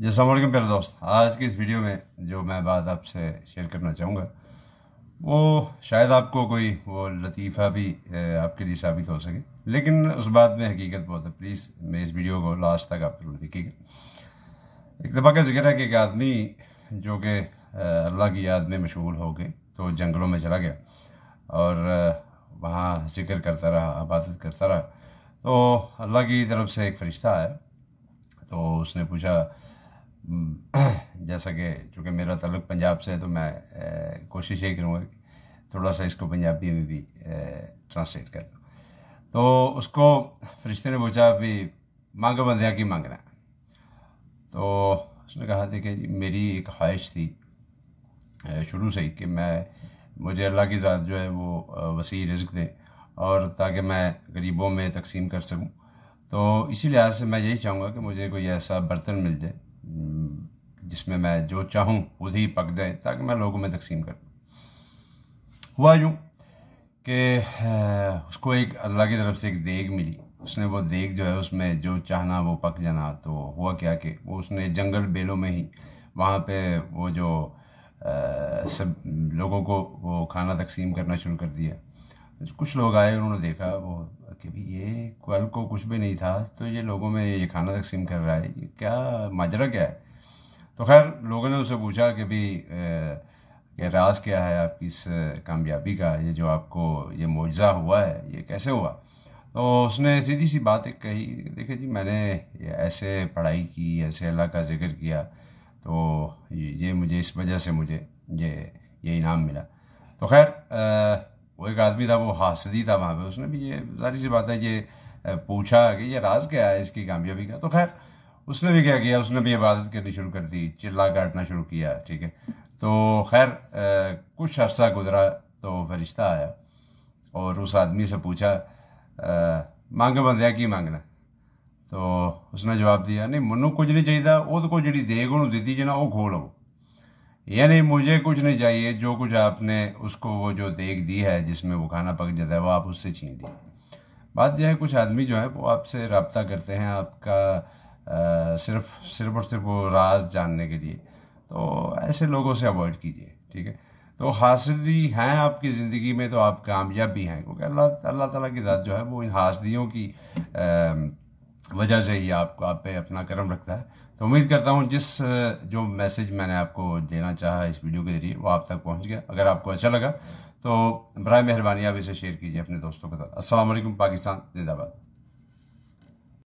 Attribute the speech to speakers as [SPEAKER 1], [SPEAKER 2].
[SPEAKER 1] जैसा मेरे दोस्त आज की इस वीडियो में जो मैं बात आपसे शेयर करना चाहूँगा वो शायद आपको कोई वो लतीफ़ा भी आपके लिए साबित हो सके लेकिन उस बात में हकीकत बहुत है प्लीज़ मैं इस वीडियो को लास्ट तक आप जरूर देखिएगा एक दफ़ा का जिक्र है कि एक आदमी जो कि अल्लाह की याद में मशहूल हो गए तो जंगलों में चला गया और वहाँ जिक्र करता रहा इबादत करता रहा तो अल्लाह की तरफ से एक फ़रिश्ता आया तो उसने पूछा हम्म। जैसा कि चूँकि मेरा तलक पंजाब से है तो मैं कोशिश ये करूँगा थोड़ा सा इसको पंजाबी में भी ट्रांसलेट कर दूँ तो उसको फरिश्ते ने पूछा भी मंग बंदया की मंगना तो उसने कहा था कि मेरी एक ख्वाहिश थी शुरू से ही कि मैं मुझे अल्लाह की ज़ात जो है वो वसी रिज्क दें और ताकि मैं गरीबों में तकसीम कर सकूं तो इसी लिहाज से मैं यही चाहूँगा कि मुझे कोई ऐसा बर्तन मिल जाए हम्म, जिसमें मैं जो चाहूँ ही पक जाए ताकि मैं लोगों में तकसीम कर दूँ हुआ यूँ कि उसको एक अल्लाह की तरफ से एक देग मिली उसने वो देग जो है उसमें जो चाहना वो पक जाना तो हुआ क्या कि वो उसने जंगल बेलों में ही वहाँ पे वो जो आ, सब लोगों को वो खाना तकसीम करना शुरू कर दिया कुछ लोग आए उन्होंने देखा वो कि भी ये कल को कुछ भी नहीं था तो ये लोगों में ये खाना तकसीम कर रहा है ये क्या माजरा क्या है तो खैर लोगों ने उसे पूछा कि भी ये राज क्या है आपकी इस कामयाबी का ये जो आपको ये मुआवजा हुआ है ये कैसे हुआ तो उसने सीधी सी बात एक कही देखिए जी मैंने ऐसे पढ़ाई की ऐसे अल्लाह का जिक्र किया तो ये मुझे इस वजह से मुझे ये ये इनाम मिला तो खैर वो एक आदमी था वो हासदी था वहाँ पे उसने भी ये जारी सी बात है ये पूछा कि ये राज क्या है इसकी कामयाबी का तो खैर उसने भी क्या किया उसने भी इबादत करनी शुरू कर दी चिल्ला काटना शुरू किया ठीक है तो खैर कुछ अरसा गुजरा तो फरिश्ता आया और उस आदमी से पूछा मंग ਬੰਦਿਆ की मांगना तो उसने जवाब दिया नहीं मनु कुछ नहीं चाहिए वो तो कोई जी ਦੇਗ उन्होंने दी ਜਨਾ वो ਖੋ ਲਓ यानी मुझे कुछ नहीं चाहिए जो कुछ आपने उसको वो जो देख दी है जिसमें वो खाना पक जाता है वो आप उससे छीन लीजिए बात यह है कुछ आदमी जो है वो आपसे रबता करते हैं आपका आ, सिर्फ सिर्फ और सिर्फ वो राज जानने के लिए तो ऐसे लोगों से अवॉइड कीजिए ठीक है तो हासदी हैं आपकी ज़िंदगी में तो आप कामयाब भी हैं क्योंकि अल्लाह अल्लाह ताला की ज़ात जो है वो इन हासदियों की आ, वजह से ही आपको आप पे अपना कर्म रखता है तो उम्मीद करता हूँ जिस जो मैसेज मैंने आपको देना चाहा इस वीडियो के जरिए वो आप तक पहुँच गया अगर आपको अच्छा लगा तो बर मेहरबानी आप इसे शेयर कीजिए अपने दोस्तों के साथ असल पाकिस्तान जिंदाबाद